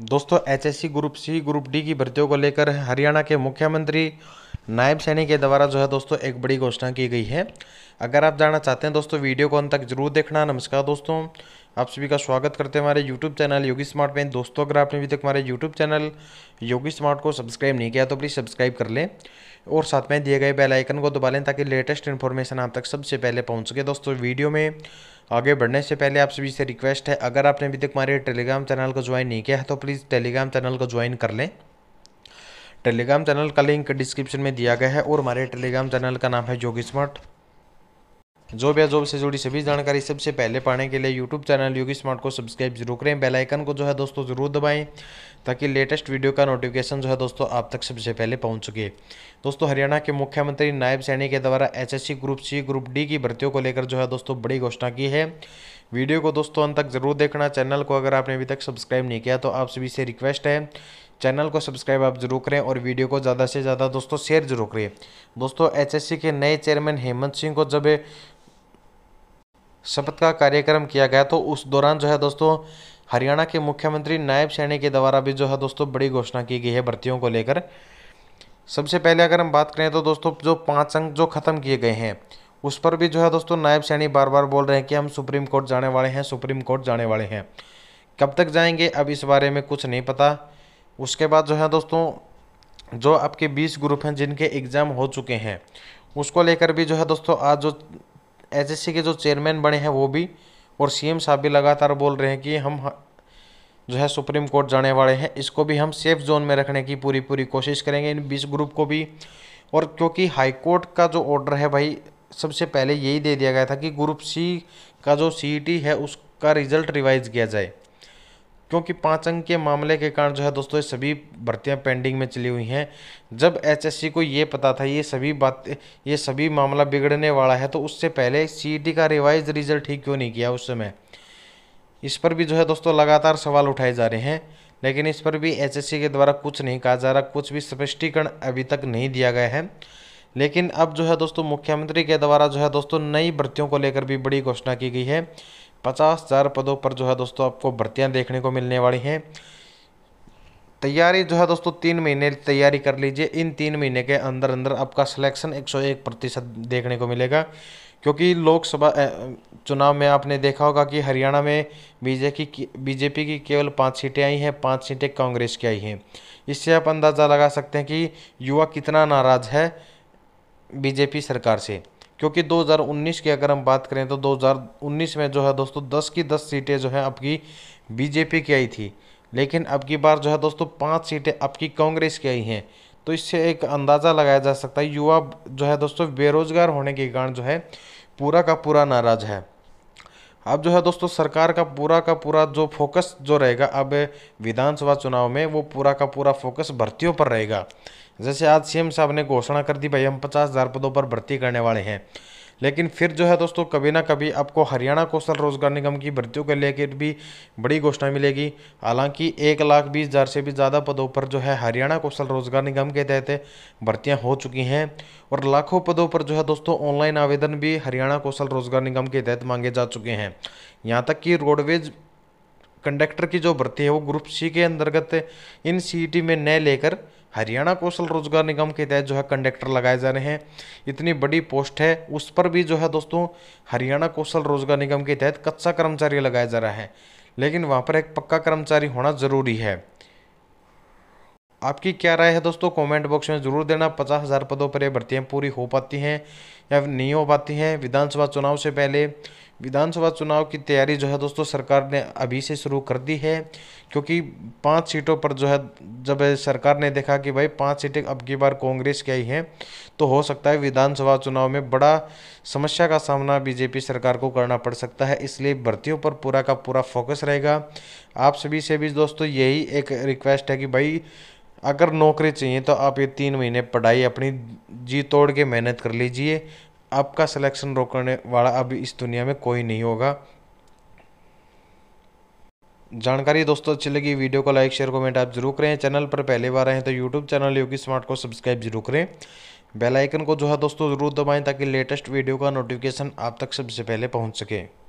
दोस्तों HSC group C group D की भर्तियों को लेकर हरियाणा के मुख्यमंत्री नायब सैनी के द्वारा जो है दोस्तों एक बड़ी घोषणा की गई है अगर आप जानना चाहते हैं दोस्तों वीडियो को अंत तक जरूर देखना नमस्कार दोस्तों आप सभी का स्वागत करते हैं हमारे यूट्यूब चैनल योगी स्मार्ट में दोस्तों अगर आपने अभी तक हमारे यूट्यूब चैनल योगी स्मार्ट को सब्सक्राइब नहीं किया तो प्लीज़ सब्सक्राइब कर लें और साथ में दिए गए बेल आइकन को दबा लें ताकि लेटेस्ट इन्फॉर्मेशन आप तक सबसे पहले पहुंच सके दोस्तों वीडियो में आगे बढ़ने से पहले आप सभी से रिक्वेस्ट है अगर आपने अभी तक हमारे टेलीग्राम चैनल को ज्वाइन नहीं किया है तो प्लीज़ टेलीग्राम चैनल को ज्वाइन कर लें टेलीग्राम चैनल का लिंक डिस्क्रिप्शन में दिया गया है और हमारे टेलीग्राम चैनल का नाम है जोग स्मार्ट जॉब या जॉब से जुड़ी सभी जानकारी सबसे पहले पाने के लिए यूट्यूब चैनल योगी स्मार्ट को सब्सक्राइब जरूर करें बेल आइकन को जो है दोस्तों ज़रूर दबाएं ताकि लेटेस्ट वीडियो का नोटिफिकेशन जो है दोस्तों आप तक सबसे पहले पहुंच सके दोस्तों हरियाणा के मुख्यमंत्री नायब सैनी के द्वारा SSC group C group D की भर्तियों को लेकर जो है दोस्तों बड़ी घोषणा की है वीडियो को दोस्तों अंत तक जरूर देखना चैनल को अगर आपने अभी तक सब्सक्राइब नहीं किया तो आप सभी से रिक्वेस्ट है चैनल को सब्सक्राइब आप जरूर करें और वीडियो को ज़्यादा से ज़्यादा दोस्तों शेयर जरूर करें दोस्तों एचएससी के नए चेयरमैन हेमंत सिंह को जब शपथ का कार्यक्रम किया गया तो उस दौरान जो है दोस्तों हरियाणा के मुख्यमंत्री नायब सैनी के द्वारा भी जो है दोस्तों बड़ी घोषणा की गई है भर्तियों को लेकर सबसे पहले अगर हम बात करें तो दोस्तों जो पाँच अंक जो ख़त्म किए गए हैं उस पर भी जो है दोस्तों नायब सैनी बार बार बोल रहे हैं कि हम सुप्रीम कोर्ट जाने वाले हैं सुप्रीम कोर्ट जाने वाले हैं कब तक जाएंगे अब इस बारे में कुछ नहीं पता उसके बाद जो है दोस्तों जो आपके बीस ग्रुप हैं जिनके एग्ज़ाम हो चुके हैं उसको लेकर भी जो है दोस्तों आज जो एच के जो चेयरमैन बने हैं वो भी और सीएम साहब भी लगातार बोल रहे हैं कि हम जो है सुप्रीम कोर्ट जाने वाले हैं इसको भी हम सेफ जोन में रखने की पूरी पूरी कोशिश करेंगे इन बीस ग्रुप को भी और क्योंकि हाई कोर्ट का जो ऑर्डर है भाई सबसे पहले यही दे दिया गया था कि ग्रुप सी का जो सी e है उसका रिजल्ट रिवाइज किया जाए क्योंकि पाँच अंक के मामले के कारण जो है दोस्तों ये सभी भर्तियां पेंडिंग में चली हुई हैं जब एचएससी को ये पता था ये सभी बात ये सभी मामला बिगड़ने वाला है तो उससे पहले सीईटी e का रिवाइज रिजल्ट ठीक क्यों नहीं किया उस समय इस पर भी जो है दोस्तों लगातार सवाल उठाए जा रहे हैं लेकिन इस पर भी एच के द्वारा कुछ नहीं कहा जा रहा कुछ भी स्पष्टीकरण अभी तक नहीं दिया गया है लेकिन अब जो है दोस्तों मुख्यमंत्री के द्वारा जो है दोस्तों नई भर्तियों को लेकर भी बड़ी घोषणा की गई है पचास हज़ार पदों पर जो है दोस्तों आपको भर्तियाँ देखने को मिलने वाली हैं तैयारी जो है दोस्तों तीन महीने तैयारी कर लीजिए इन तीन महीने के अंदर अंदर आपका सिलेक्शन 101 प्रतिशत देखने को मिलेगा क्योंकि लोकसभा चुनाव में आपने देखा होगा कि हरियाणा में बीजेपी की बीजेपी की केवल पाँच सीटें आई हैं पाँच सीटें कांग्रेस की आई हैं इससे आप अंदाज़ा लगा सकते हैं कि युवा कितना नाराज़ है बीजेपी सरकार से क्योंकि 2019 की अगर हम बात करें तो 2019 में जो है दोस्तों 10 की 10 सीटें जो है आपकी बीजेपी की आई थी लेकिन अब की बार जो है दोस्तों पाँच सीटें आपकी कांग्रेस की आई हैं तो इससे एक अंदाज़ा लगाया जा सकता है युवा जो है दोस्तों बेरोजगार होने के कारण जो है पूरा का पूरा नाराज़ है अब जो है दोस्तों सरकार का पूरा का पूरा जो फोकस जो रहेगा अब विधानसभा चुनाव में वो पूरा का पूरा फोकस भर्तियों पर रहेगा जैसे आज सीएम साहब ने घोषणा कर दी भाई हम पचास हज़ार पदों पर भर्ती करने वाले हैं लेकिन फिर जो है दोस्तों कभी ना कभी आपको हरियाणा कौशल रोजगार निगम की भर्तियों के लेकर भी बड़ी घोषणा मिलेगी हालांकि एक लाख बीस हज़ार से भी ज़्यादा पदों पर जो है हरियाणा कौशल रोजगार निगम के तहत भर्तियां हो चुकी हैं और लाखों पदों पर जो है दोस्तों ऑनलाइन आवेदन भी हरियाणा कौशल रोजगार निगम के तहत मांगे जा चुके हैं यहाँ तक कि रोडवेज कंडक्टर की जो भर्ती है वो ग्रुप सी के अंतर्गत इन सी में न लेकर हरियाणा कौशल रोजगार निगम के तहत जो है कंडक्टर लगाए जा रहे हैं इतनी बड़ी पोस्ट है उस पर भी जो है दोस्तों हरियाणा कौशल रोजगार निगम के तहत कच्चा कर्मचारी लगाया जा रहा है लेकिन वहाँ पर एक पक्का कर्मचारी होना ज़रूरी है आपकी क्या राय है दोस्तों कमेंट बॉक्स में ज़रूर देना पचास हज़ार पदों पर ये भर्तियाँ पूरी हो पाती हैं या नहीं हो पाती हैं विधानसभा चुनाव से पहले विधानसभा चुनाव की तैयारी जो है दोस्तों सरकार ने अभी से शुरू कर दी है क्योंकि पांच सीटों पर जो है जब सरकार ने देखा कि भाई पांच सीटें अब की बार कांग्रेस की आई हैं तो हो सकता है विधानसभा चुनाव में बड़ा समस्या का सामना बीजेपी सरकार को करना पड़ सकता है इसलिए भर्तियों पर पूरा का पूरा फोकस रहेगा आप सभी से भी दोस्तों यही एक रिक्वेस्ट है कि भाई अगर नौकरी चाहिए तो आप ये तीन महीने पढ़ाई अपनी जी तोड़ के मेहनत कर लीजिए आपका सिलेक्शन रोकने वाला अभी इस दुनिया में कोई नहीं होगा जानकारी दोस्तों अच्छी लगी वीडियो को लाइक शेयर कमेंट आप जरूर करें चैनल पर पहली बार आए तो यूट्यूब चैनल योगी स्मार्ट को सब्सक्राइब जरूर करें बेल आइकन को जो है दोस्तों ज़रूर दबाएं ताकि लेटेस्ट वीडियो का नोटिफिकेशन आप तक सबसे पहले पहुंच सके